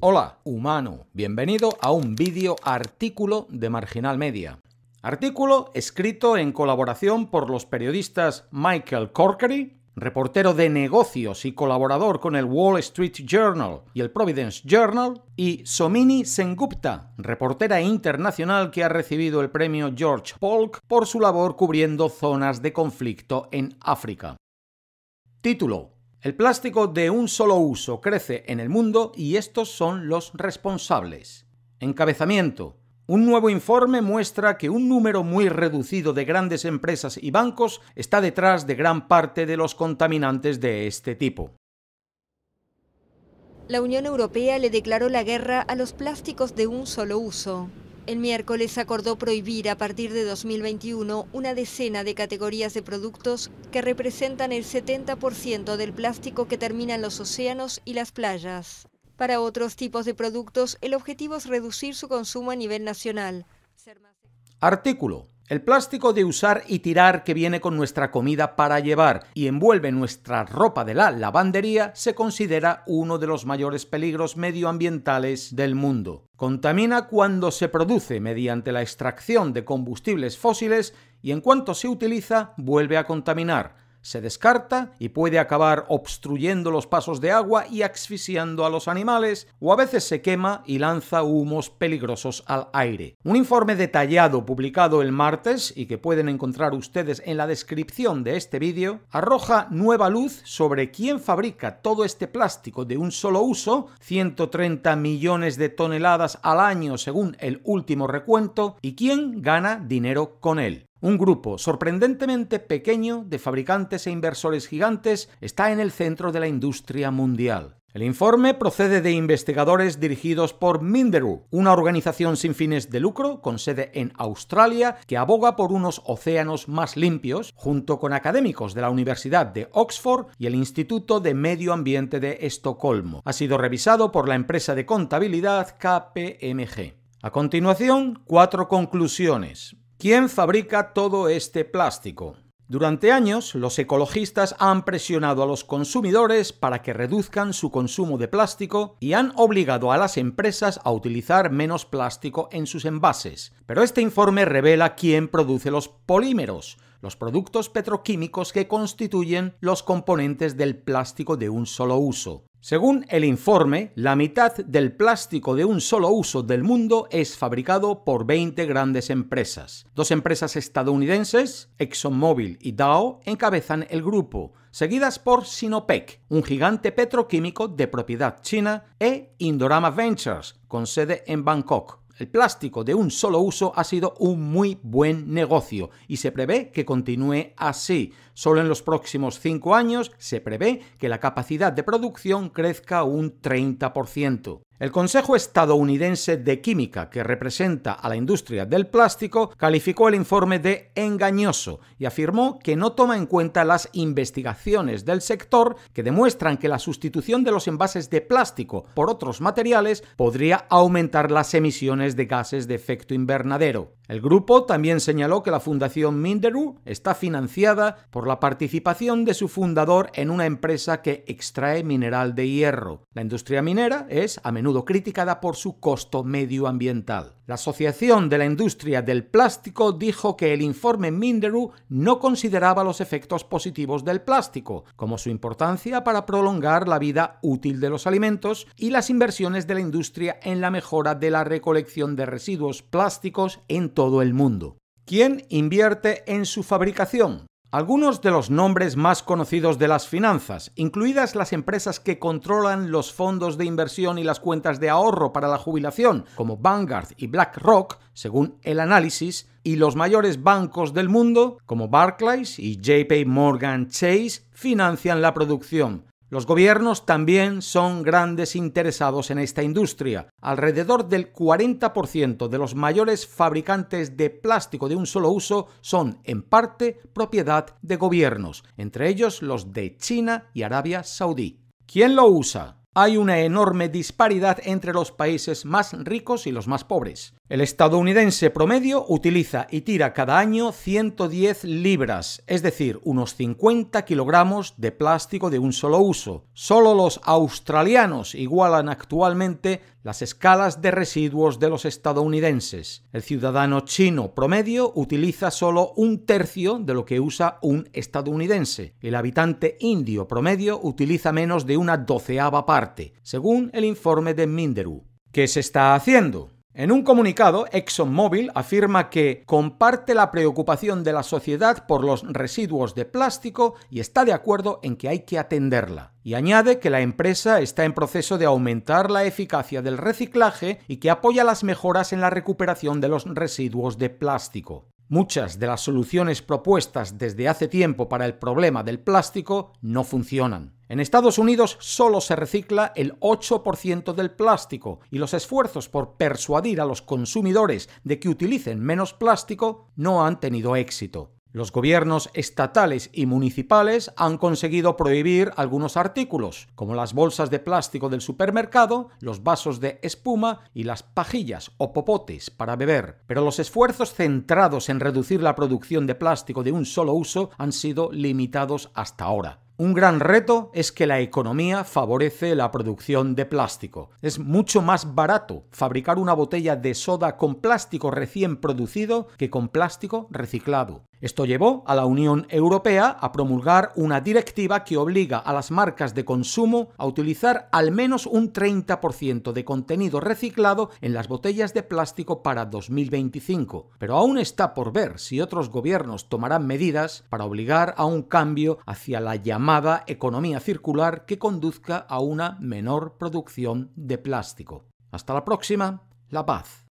Hola, humano. Bienvenido a un vídeo artículo de Marginal Media. Artículo escrito en colaboración por los periodistas Michael Corkery, reportero de negocios y colaborador con el Wall Street Journal y el Providence Journal, y Somini Sengupta, reportera internacional que ha recibido el premio George Polk por su labor cubriendo zonas de conflicto en África. Título el plástico de un solo uso crece en el mundo y estos son los responsables. Encabezamiento. Un nuevo informe muestra que un número muy reducido de grandes empresas y bancos está detrás de gran parte de los contaminantes de este tipo. La Unión Europea le declaró la guerra a los plásticos de un solo uso. El miércoles acordó prohibir a partir de 2021 una decena de categorías de productos que representan el 70% del plástico que termina en los océanos y las playas. Para otros tipos de productos, el objetivo es reducir su consumo a nivel nacional. Artículo el plástico de usar y tirar que viene con nuestra comida para llevar y envuelve nuestra ropa de la lavandería se considera uno de los mayores peligros medioambientales del mundo. Contamina cuando se produce mediante la extracción de combustibles fósiles y en cuanto se utiliza vuelve a contaminar se descarta y puede acabar obstruyendo los pasos de agua y asfixiando a los animales, o a veces se quema y lanza humos peligrosos al aire. Un informe detallado publicado el martes y que pueden encontrar ustedes en la descripción de este vídeo, arroja nueva luz sobre quién fabrica todo este plástico de un solo uso, 130 millones de toneladas al año según el último recuento, y quién gana dinero con él. Un grupo sorprendentemente pequeño de fabricantes e inversores gigantes está en el centro de la industria mundial. El informe procede de investigadores dirigidos por Minderu, una organización sin fines de lucro con sede en Australia que aboga por unos océanos más limpios, junto con académicos de la Universidad de Oxford y el Instituto de Medio Ambiente de Estocolmo. Ha sido revisado por la empresa de contabilidad KPMG. A continuación, cuatro conclusiones. ¿Quién fabrica todo este plástico? Durante años, los ecologistas han presionado a los consumidores para que reduzcan su consumo de plástico y han obligado a las empresas a utilizar menos plástico en sus envases. Pero este informe revela quién produce los polímeros, los productos petroquímicos que constituyen los componentes del plástico de un solo uso. Según el informe, la mitad del plástico de un solo uso del mundo es fabricado por 20 grandes empresas. Dos empresas estadounidenses, ExxonMobil y Dow, encabezan el grupo, seguidas por Sinopec, un gigante petroquímico de propiedad china, e Indorama Ventures, con sede en Bangkok el plástico de un solo uso ha sido un muy buen negocio y se prevé que continúe así. Solo en los próximos cinco años se prevé que la capacidad de producción crezca un 30%. El Consejo Estadounidense de Química, que representa a la industria del plástico, calificó el informe de engañoso y afirmó que no toma en cuenta las investigaciones del sector que demuestran que la sustitución de los envases de plástico por otros materiales podría aumentar las emisiones de gases de efecto invernadero. El grupo también señaló que la Fundación Minderu está financiada por la participación de su fundador en una empresa que extrae mineral de hierro. La industria minera es a menudo criticada por su costo medioambiental. La Asociación de la Industria del Plástico dijo que el informe Minderu no consideraba los efectos positivos del plástico, como su importancia para prolongar la vida útil de los alimentos y las inversiones de la industria en la mejora de la recolección de residuos plásticos en todo el mundo. ¿Quién invierte en su fabricación? Algunos de los nombres más conocidos de las finanzas, incluidas las empresas que controlan los fondos de inversión y las cuentas de ahorro para la jubilación, como Vanguard y BlackRock, según el análisis, y los mayores bancos del mundo, como Barclays y JP Morgan Chase, financian la producción. Los gobiernos también son grandes interesados en esta industria. Alrededor del 40% de los mayores fabricantes de plástico de un solo uso son en parte propiedad de gobiernos, entre ellos los de China y Arabia Saudí. ¿Quién lo usa? Hay una enorme disparidad entre los países más ricos y los más pobres. El estadounidense promedio utiliza y tira cada año 110 libras, es decir, unos 50 kilogramos de plástico de un solo uso. Solo los australianos igualan actualmente las escalas de residuos de los estadounidenses. El ciudadano chino promedio utiliza solo un tercio de lo que usa un estadounidense. El habitante indio promedio utiliza menos de una doceava parte, según el informe de Minderu. ¿Qué se está haciendo? En un comunicado, ExxonMobil afirma que comparte la preocupación de la sociedad por los residuos de plástico y está de acuerdo en que hay que atenderla. Y añade que la empresa está en proceso de aumentar la eficacia del reciclaje y que apoya las mejoras en la recuperación de los residuos de plástico. Muchas de las soluciones propuestas desde hace tiempo para el problema del plástico no funcionan. En Estados Unidos solo se recicla el 8% del plástico y los esfuerzos por persuadir a los consumidores de que utilicen menos plástico no han tenido éxito. Los gobiernos estatales y municipales han conseguido prohibir algunos artículos, como las bolsas de plástico del supermercado, los vasos de espuma y las pajillas o popotes para beber. Pero los esfuerzos centrados en reducir la producción de plástico de un solo uso han sido limitados hasta ahora. Un gran reto es que la economía favorece la producción de plástico. Es mucho más barato fabricar una botella de soda con plástico recién producido que con plástico reciclado. Esto llevó a la Unión Europea a promulgar una directiva que obliga a las marcas de consumo a utilizar al menos un 30% de contenido reciclado en las botellas de plástico para 2025. Pero aún está por ver si otros gobiernos tomarán medidas para obligar a un cambio hacia la llamada llamada economía circular que conduzca a una menor producción de plástico. Hasta la próxima, la paz.